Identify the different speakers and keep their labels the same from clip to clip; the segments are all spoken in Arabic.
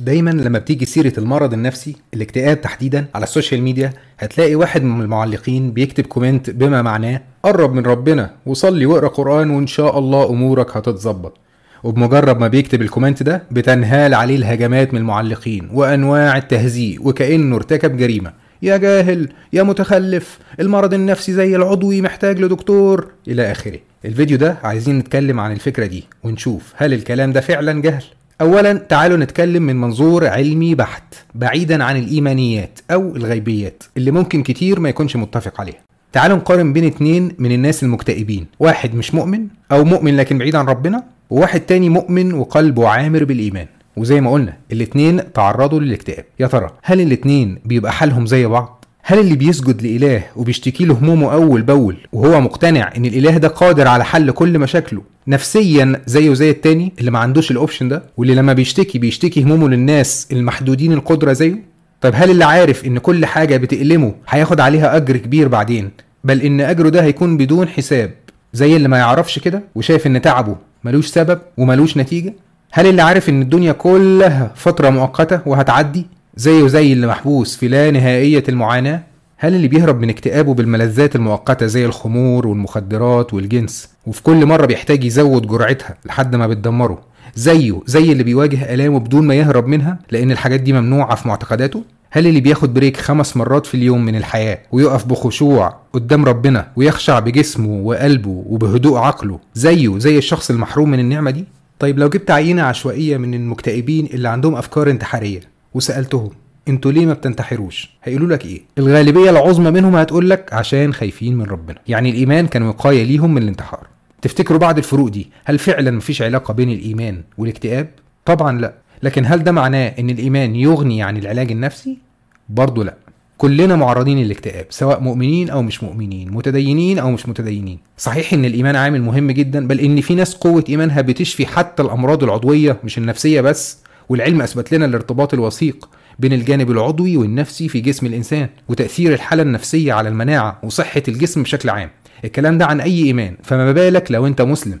Speaker 1: دايما لما بتيجي سيرة المرض النفسي الاكتئاب تحديدا على السوشيال ميديا هتلاقي واحد من المعلقين بيكتب كومنت بما معناه قرب من ربنا وصلي واقرا قرآن وان شاء الله امورك هتتظبط وبمجرد ما بيكتب الكومنت ده بتنهال عليه الهجمات من المعلقين وانواع التهزيء وكانه ارتكب جريمه يا جاهل يا متخلف المرض النفسي زي العضوي محتاج لدكتور الى اخره الفيديو ده عايزين نتكلم عن الفكره دي ونشوف هل الكلام ده فعلا جهل أولا تعالوا نتكلم من منظور علمي بحت بعيدا عن الإيمانيات أو الغيبيات اللي ممكن كتير ما يكونش متفق عليها تعالوا نقارن بين اتنين من الناس المكتئبين واحد مش مؤمن أو مؤمن لكن بعيد عن ربنا وواحد تاني مؤمن وقلبه عامر بالإيمان وزي ما قلنا الاتنين تعرضوا للاكتئاب يا ترى هل الاتنين بيبقى حالهم زي بعض؟ هل اللي بيسجد لإله وبيشتكي له همومه أول بأول وهو مقتنع إن الإله ده قادر على حل كل مشاكله نفسيا زيه زي التاني اللي ما عندوش الاوبشن ده واللي لما بيشتكي بيشتكي همومه للناس المحدودين القدره زيه طب هل اللي عارف ان كل حاجه بتألمه هياخد عليها اجر كبير بعدين بل ان اجره ده هيكون بدون حساب زي اللي ما يعرفش كده وشايف ان تعبه ملوش سبب وملوش نتيجه هل اللي عارف ان الدنيا كلها فتره مؤقته وهتعدي زيه زي اللي محبوس في لا نهائيه المعاناه هل اللي بيهرب من اكتئابه بالملذات المؤقتة زي الخمور والمخدرات والجنس وفي كل مرة بيحتاج يزود جرعتها لحد ما بتدمره زيه زي اللي بيواجه آلامه بدون ما يهرب منها لأن الحاجات دي ممنوعة في معتقداته؟ هل اللي بياخد بريك خمس مرات في اليوم من الحياة ويقف بخشوع قدام ربنا ويخشع بجسمه وقلبه وبهدوء عقله زيه زي الشخص المحروم من النعمة دي؟ طيب لو جبت عينة عشوائية من المكتئبين اللي عندهم أفكار انتحارية وسألتهم انتوا ليه ما بتنتحروش هيقولوا لك ايه الغالبيه العظمى منهم هتقول لك عشان خايفين من ربنا يعني الايمان كان وقايه ليهم من الانتحار تفتكروا بعد الفروق دي هل فعلا مفيش علاقه بين الايمان والاكتئاب طبعا لا لكن هل ده معناه ان الايمان يغني عن العلاج النفسي برضه لا كلنا معرضين للاكتئاب سواء مؤمنين او مش مؤمنين متدينين او مش متدينين صحيح ان الايمان عامل مهم جدا بل ان في ناس قوه ايمانها بتشفي حتى الامراض العضويه مش النفسيه بس والعلم اثبت لنا الارتباط الوثيق بين الجانب العضوي والنفسي في جسم الإنسان وتأثير الحالة النفسية على المناعة وصحة الجسم بشكل عام الكلام ده عن أي إيمان فما بالك لو أنت مسلم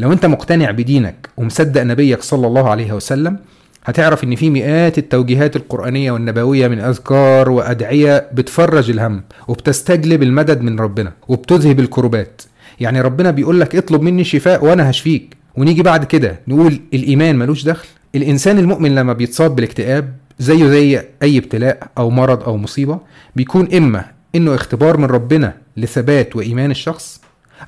Speaker 1: لو أنت مقتنع بدينك ومصدق نبيك صلى الله عليه وسلم هتعرف ان في مئات التوجيهات القرآنية والنبوية من أذكار وأدعية بتفرج الهم وبتستجلب المدد من ربنا وبتذهب الكربات يعني ربنا بيقول لك اطلب مني الشفاء وانا هشفيك ونيجي بعد كده نقول الإيمان ملوش دخل الإنسان المؤمن لما بيتصاب بالاكتئاب زيه زي اي ابتلاء او مرض او مصيبه بيكون اما انه اختبار من ربنا لثبات وايمان الشخص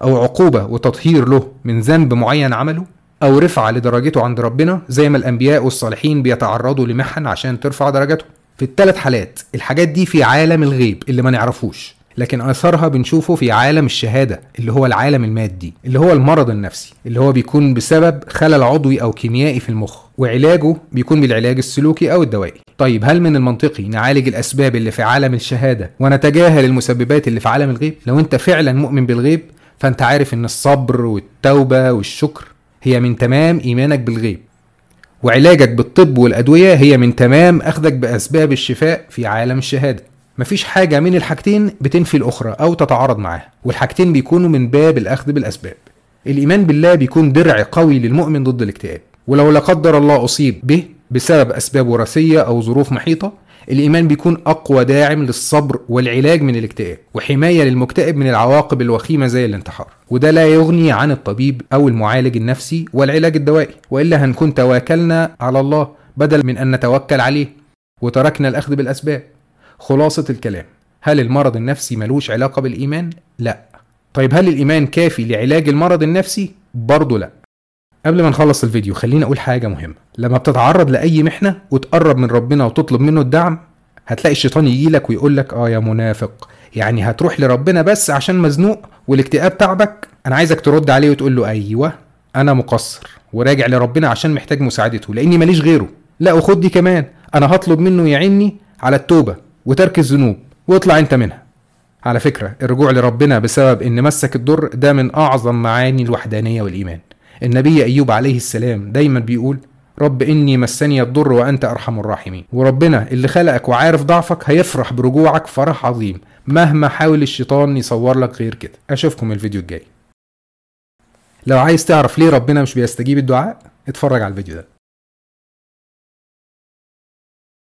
Speaker 1: او عقوبه وتطهير له من ذنب معين عمله او رفعه لدرجته عند ربنا زي ما الانبياء والصالحين بيتعرضوا لمحن عشان ترفع درجتهم في الثلاث حالات الحاجات دي في عالم الغيب اللي ما نعرفوش لكن اثرها بنشوفه في عالم الشهاده اللي هو العالم المادي اللي هو المرض النفسي اللي هو بيكون بسبب خلل عضوي او كيميائي في المخ وعلاجه بيكون بالعلاج السلوكي أو الدوائي طيب هل من المنطقي نعالج الأسباب اللي في عالم الشهادة ونتجاهل المسببات اللي في عالم الغيب لو أنت فعلا مؤمن بالغيب فأنت عارف أن الصبر والتوبة والشكر هي من تمام إيمانك بالغيب وعلاجك بالطب والأدوية هي من تمام أخذك بأسباب الشفاء في عالم الشهادة مفيش حاجة من الحاجتين بتنفي الأخرى أو تتعارض معاها والحاجتين بيكونوا من باب الأخذ بالأسباب الإيمان بالله بيكون درع قوي للمؤمن ضد الاكتئاب ولو لا قدر الله أصيب به بسبب أسباب وراثية أو ظروف محيطة الإيمان بيكون أقوى داعم للصبر والعلاج من الاكتئاب وحماية للمكتئب من العواقب الوخيمة زي الانتحار وده لا يغني عن الطبيب أو المعالج النفسي والعلاج الدوائي وإلا هنكون تواكلنا على الله بدل من أن نتوكل عليه وتركنا الأخذ بالأسباب خلاصة الكلام هل المرض النفسي ملوش علاقة بالإيمان؟ لا طيب هل الإيمان كافي لعلاج المرض النفسي؟ برضه لا قبل ما نخلص الفيديو خليني اقول حاجه مهمه لما بتتعرض لاي محنه وتقرب من ربنا وتطلب منه الدعم هتلاقي الشيطان يجي لك ويقول لك اه يا منافق يعني هتروح لربنا بس عشان مزنوق والاكتئاب تعبك انا عايزك ترد عليه وتقول له ايوه انا مقصر وراجع لربنا عشان محتاج مساعدته لاني ماليش غيره لا وخد دي كمان انا هطلب منه يعيني على التوبه وترك الذنوب واطلع انت منها على فكره الرجوع لربنا بسبب ان مسك الضر ده من اعظم معاني الوحدانيه والايمان النبي أيوب عليه السلام دايما بيقول رب إني مسني الضر وأنت أرحم الراحمين وربنا اللي خلقك وعارف ضعفك هيفرح برجوعك فرح عظيم مهما حاول الشيطان يصور لك غير كده أشوفكم الفيديو الجاي لو عايز تعرف ليه ربنا مش بيستجيب الدعاء اتفرج على الفيديو ده